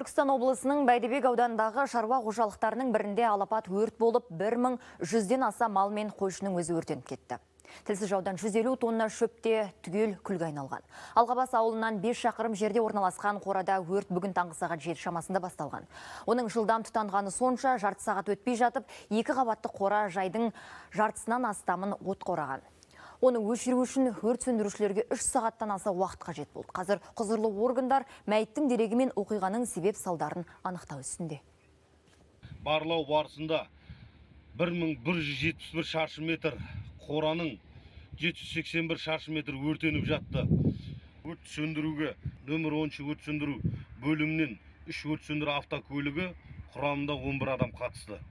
Түркістан облысының Бәйдібек аудандағы шаруа қожалықтарының бірінде алапат өрт болып 1100-ден аса мал мен қойшының өзі өртеніп кетті. Тілсіз жаудан 150 тонна шөпте түгел күлге айналған. Алғабас ауылынан 5 шақырым жерде орналасқан қорада өрт бүгін таңғы сағат 7 шамасында басталған. Оның жылдам тұтанғаны сонша жарты сағат өтпей жатып, екі қабатты қора жайдың жартысынан астамын от қораған. Оны өшіру үшін өрт сөндірушілерге 3 сағаттан аса уақыт қажет болды. Қазір құзырлы органдар мәйіттің дерегімен мен оқиғаның себеп салдарын анықтау үстінде. Барлау барысында 1171 шаршы метр қораның 781 шаршы метр өртеніп жатты. Өрт сөндіруге нөмір 10 өрт сөндіру бөлімінен үш өрт сөндіру автокөлігі құрамында 11 адам қатысты